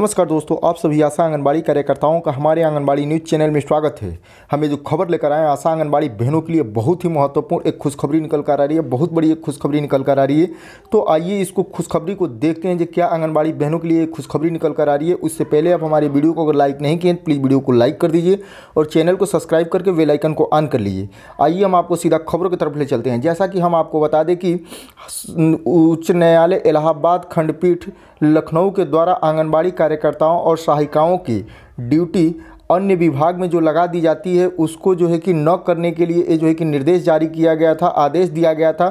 नमस्कार दोस्तों आप सभी आशा आंगनबाड़ी कार्यकर्ताओं का हमारे आंगनबाड़ी न्यूज़ चैनल में स्वागत है हमें जो खबर लेकर आए आशा आंगनबाड़ी बहनों के लिए बहुत ही महत्वपूर्ण एक खुशखबरी निकल कर आ रही है बहुत बड़ी एक खुशखबरी निकल कर आ रही है तो आइए इसको खुशखबरी को देखते हैं जो क्या आंगनबाड़ी बहनों के लिए खुशखबरी निकल कर आ रही है उससे पहले आप हमारे वीडियो को अगर लाइक नहीं किए तो प्लीज़ वीडियो को लाइक कर दीजिए और चैनल को सब्सक्राइब करके वेलाइकन को ऑन कर लीजिए आइए हम आपको सीधा खबरों की तरफ ले चलते हैं जैसा कि हम आपको बता दें कि उच्च न्यायालय इलाहाबाद खंडपीठ लखनऊ के द्वारा आंगनबाड़ी कार्य कार्यकर्ताओं और सहायिकाओं की ड्यूटी अन्य विभाग में जो लगा दी जाती है उसको जो है कि न करने के लिए जो है कि निर्देश जारी किया गया था आदेश दिया गया था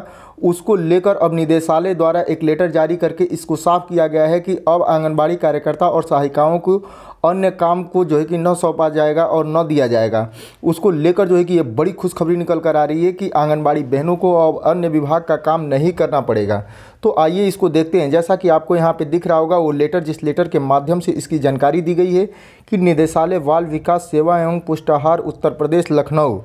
उसको लेकर अब निदेशालय द्वारा एक लेटर जारी करके इसको साफ किया गया है कि अब आंगनबाड़ी कार्यकर्ता और सहायिकाओं को अन्य काम को जो है कि न सौंपा जाएगा और न दिया जाएगा उसको लेकर जो है कि ये बड़ी खुशखबरी निकल कर आ रही है कि आंगनबाड़ी बहनों को अब अन्य विभाग का काम नहीं करना पड़ेगा तो आइए इसको देखते हैं जैसा कि आपको यहाँ पे दिख रहा होगा वो लेटर जिस लेटर के माध्यम से इसकी जानकारी दी गई है कि निदेशालय बाल विकास सेवा एवं पुष्टाहार उत्तर प्रदेश लखनऊ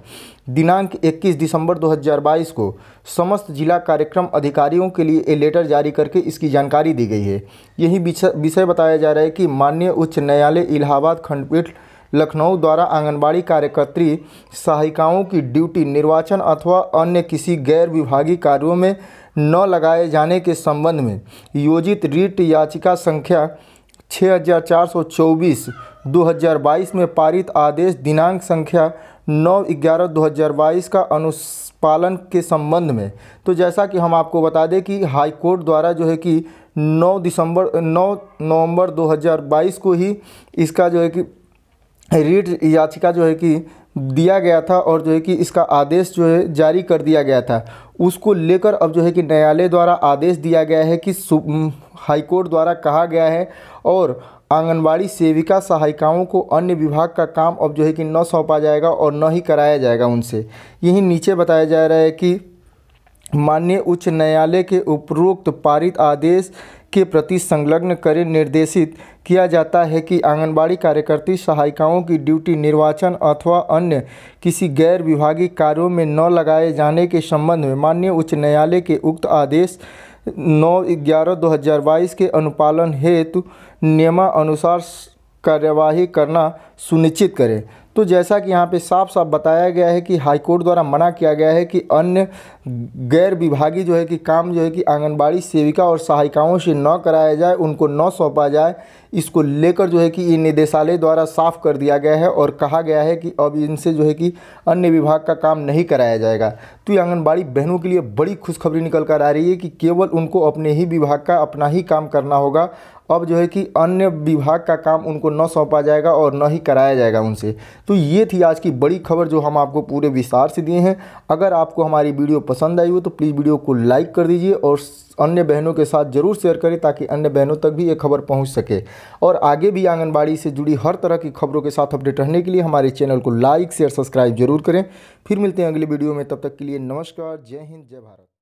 दिनांक 21 दिसंबर 2022 को समस्त जिला कार्यक्रम अधिकारियों के लिए ए लेटर जारी करके इसकी जानकारी दी गई है यही विषय बताया जा रहा है कि माननीय उच्च न्यायालय इलाहाबाद खंडपीठ लखनऊ द्वारा आंगनबाड़ी कार्यकर्त्री सहायिकाओं की ड्यूटी निर्वाचन अथवा अन्य किसी गैर विभागीय कार्यों में न लगाए जाने के संबंध में योजित रीट याचिका संख्या 6424 2022 में पारित आदेश दिनांक संख्या नौ ग्यारह दो हज़ार बाईस का अनुपालन के संबंध में तो जैसा कि हम आपको बता दें कि हाई कोर्ट द्वारा जो है कि 9 दिसंबर 9 नवंबर 2022 को ही इसका जो है कि रीट याचिका जो है कि दिया गया था और जो है कि इसका आदेश जो है जारी कर दिया गया था उसको लेकर अब जो है कि न्यायालय द्वारा आदेश दिया गया है कि हाईकोर्ट द्वारा कहा गया है और आंगनबाड़ी सेविका सहायिकाओं को अन्य विभाग का काम अब जो है कि न सौंपा जाएगा और न ही कराया जाएगा उनसे यही नीचे बताया जा रहा है कि माननीय उच्च न्यायालय के उपरोक्त पारित आदेश के प्रति संलग्न कर निर्देशित किया जाता है कि आंगनबाड़ी कार्यकर्ती सहायिकाओं की ड्यूटी निर्वाचन अथवा अन्य किसी गैर विभागीय कार्यों में न लगाए जाने के संबंध में माननीय उच्च न्यायालय के उक्त आदेश नौ ग्यारह दो हज़ार बाईस के अनुपालन हेतु नियमानुसार कार्यवाही करना सुनिश्चित करें तो जैसा कि यहाँ पे साफ साफ बताया गया है कि हाईकोर्ट द्वारा मना किया गया है कि अन्य गैर विभागीय जो है कि काम जो है कि आंगनबाड़ी सेविका और सहायिकाओं से न कराया जाए उनको न सौंपा जाए इसको लेकर जो है कि ये निदेशालय द्वारा साफ कर दिया गया है और कहा गया है कि अब इनसे जो है कि अन्य विभाग का काम नहीं कराया जाएगा तो ये आंगनबाड़ी बहनों के लिए बड़ी खुशखबरी निकल कर आ रही है कि केवल उनको अपने ही विभाग का अपना ही काम करना होगा अब जो है कि अन्य विभाग का काम उनको न सौंपा जाएगा और न ही कराया जाएगा उनसे तो ये थी आज की बड़ी खबर जो हम आपको पूरे विस्तार से दिए हैं अगर आपको हमारी वीडियो पसंद आई हो तो प्लीज़ वीडियो को लाइक कर दीजिए और अन्य बहनों के साथ ज़रूर शेयर करें ताकि अन्य बहनों तक भी ये खबर पहुंच सके और आगे भी आंगनबाड़ी से जुड़ी हर तरह की खबरों के साथ अपडेट रहने के लिए हमारे चैनल को लाइक शेयर सब्सक्राइब जरूर करें फिर मिलते हैं अगली वीडियो में तब तक के लिए नमस्कार जय हिंद जय भारत